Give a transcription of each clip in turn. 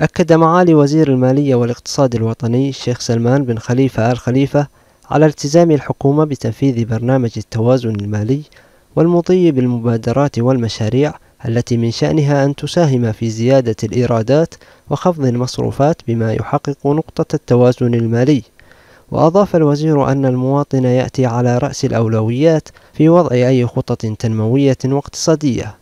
أكد معالي وزير المالية والاقتصاد الوطني الشيخ سلمان بن خليفة آل خليفة على التزام الحكومة بتنفيذ برنامج التوازن المالي والمضي بالمبادرات والمشاريع التي من شأنها أن تساهم في زيادة الإيرادات وخفض المصروفات بما يحقق نقطة التوازن المالي وأضاف الوزير أن المواطن يأتي على رأس الأولويات في وضع أي خطط تنموية واقتصادية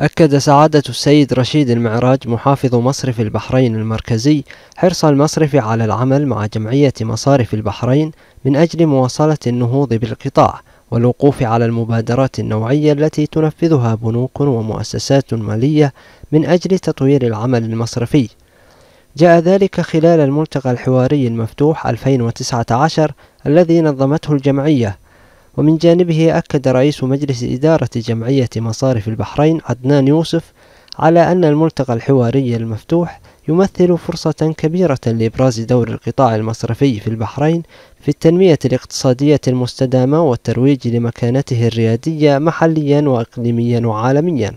أكد سعادة السيد رشيد المعراج محافظ مصرف البحرين المركزي حرص المصرف على العمل مع جمعية مصارف البحرين من أجل مواصلة النهوض بالقطاع والوقوف على المبادرات النوعية التي تنفذها بنوك ومؤسسات مالية من أجل تطوير العمل المصرفي جاء ذلك خلال الملتقى الحواري المفتوح 2019 الذي نظمته الجمعية ومن جانبه أكد رئيس مجلس إدارة جمعية مصارف البحرين عدنان يوسف على أن الملتقى الحواري المفتوح يمثل فرصة كبيرة لإبراز دور القطاع المصرفي في البحرين في التنمية الاقتصادية المستدامة والترويج لمكانته الريادية محليا وإقليميا وعالميا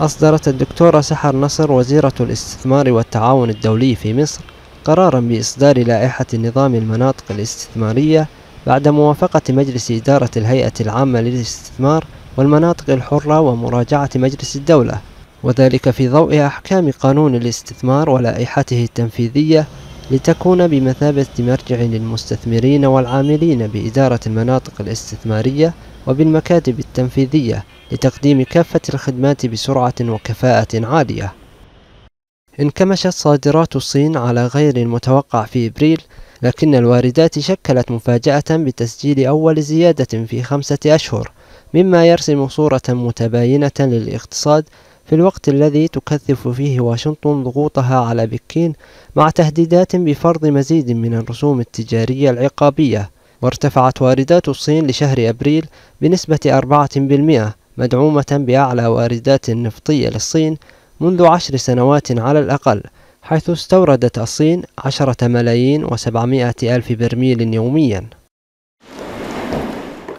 أصدرت الدكتورة سحر نصر وزيرة الاستثمار والتعاون الدولي في مصر قرارا بإصدار لائحة نظام المناطق الاستثمارية بعد موافقة مجلس إدارة الهيئة العامة للاستثمار والمناطق الحرة ومراجعة مجلس الدولة وذلك في ضوء أحكام قانون الاستثمار ولائحته التنفيذية لتكون بمثابة مرجع للمستثمرين والعاملين بإدارة المناطق الاستثمارية وبالمكاتب التنفيذية لتقديم كافة الخدمات بسرعة وكفاءة عالية. انكمشت صادرات الصين على غير المتوقع في إبريل لكن الواردات شكلت مفاجأة بتسجيل أول زيادة في خمسة أشهر مما يرسم صورة متباينة للاقتصاد في الوقت الذي تكثف فيه واشنطن ضغوطها على بكين مع تهديدات بفرض مزيد من الرسوم التجارية العقابية وارتفعت واردات الصين لشهر أبريل بنسبة 4% مدعومة بأعلى واردات نفطية للصين منذ عشر سنوات على الأقل حيث استوردت الصين عشرة ملايين وسبعمائة ألف برميل يوميا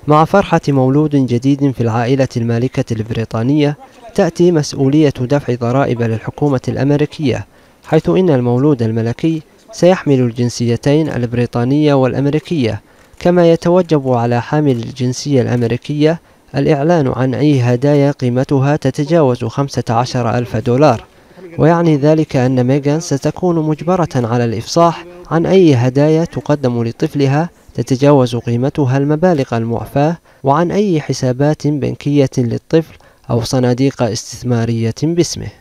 مع فرحة مولود جديد في العائلة المالكة البريطانية تأتي مسؤولية دفع ضرائب للحكومة الأمريكية حيث إن المولود الملكي سيحمل الجنسيتين البريطانية والأمريكية كما يتوجب على حامل الجنسية الأمريكية الإعلان عن أي هدايا قيمتها تتجاوز 15 ألف دولار ويعني ذلك أن ميغان ستكون مجبرة على الإفصاح عن أي هدايا تقدم لطفلها تتجاوز قيمتها المبالغ المعفاة وعن أي حسابات بنكية للطفل أو صناديق استثمارية باسمه